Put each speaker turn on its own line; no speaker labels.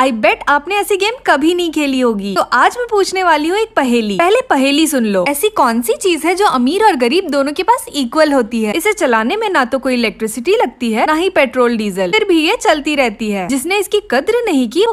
आई बेट आपने ऐसी गेम कभी नहीं खेली होगी तो आज मैं पूछने वाली हूँ एक पहेली पहले पहेली सुन लो ऐसी कौन सी चीज है जो अमीर और गरीब दोनों के पास इक्वल होती है इसे चलाने में ना तो कोई इलेक्ट्रिसिटी लगती है ना ही पेट्रोल डीजल फिर भी ये चलती रहती है जिसने इसकी कद्र नहीं
की